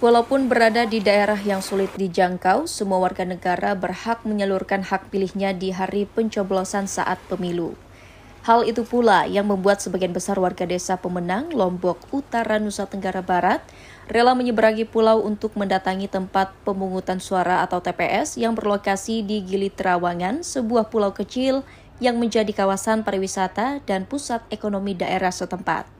Walaupun berada di daerah yang sulit dijangkau, semua warga negara berhak menyalurkan hak pilihnya di hari pencoblosan saat pemilu. Hal itu pula yang membuat sebagian besar warga desa pemenang Lombok Utara Nusa Tenggara Barat rela menyeberangi pulau untuk mendatangi tempat pemungutan suara atau TPS yang berlokasi di Gili Terawangan, sebuah pulau kecil yang menjadi kawasan pariwisata dan pusat ekonomi daerah setempat.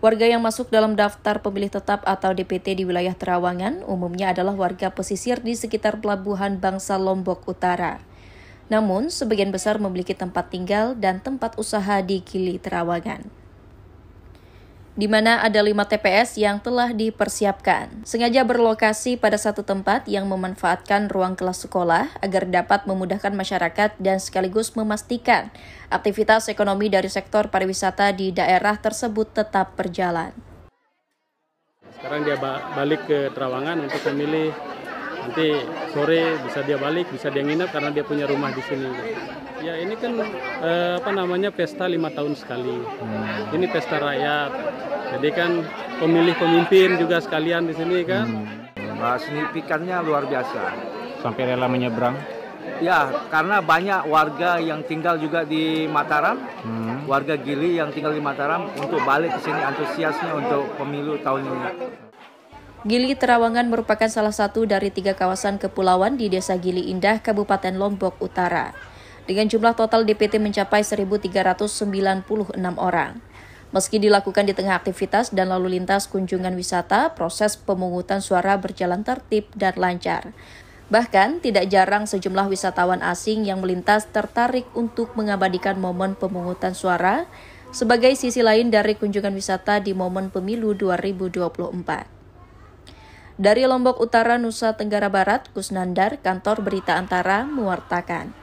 Warga yang masuk dalam daftar pemilih tetap atau DPT di wilayah Terawangan umumnya adalah warga pesisir di sekitar pelabuhan Bangsa Lombok Utara. Namun, sebagian besar memiliki tempat tinggal dan tempat usaha di Gili Terawangan di mana ada lima TPS yang telah dipersiapkan. Sengaja berlokasi pada satu tempat yang memanfaatkan ruang kelas sekolah agar dapat memudahkan masyarakat dan sekaligus memastikan aktivitas ekonomi dari sektor pariwisata di daerah tersebut tetap berjalan. Sekarang dia balik ke Terawangan untuk memilih nanti sore bisa dia balik bisa dia nginep karena dia punya rumah di sini ya ini kan eh, apa namanya pesta lima tahun sekali hmm. ini pesta rakyat jadi kan pemilih pemimpin juga sekalian di sini kan hmm. nah, signifikannya luar biasa sampai rela menyeberang Ya, karena banyak warga yang tinggal juga di Mataram, hmm. warga Gili yang tinggal di Mataram untuk balik ke sini antusiasnya untuk pemilu tahun ini. Gili Terawangan merupakan salah satu dari tiga kawasan kepulauan di Desa Gili Indah, Kabupaten Lombok Utara. Dengan jumlah total DPT mencapai 1.396 orang. Meski dilakukan di tengah aktivitas dan lalu lintas kunjungan wisata, proses pemungutan suara berjalan tertib dan lancar. Bahkan, tidak jarang sejumlah wisatawan asing yang melintas tertarik untuk mengabadikan momen pemungutan suara sebagai sisi lain dari kunjungan wisata di momen pemilu 2024. Dari Lombok Utara, Nusa Tenggara Barat, Kusnandar, kantor berita antara, mewartakan.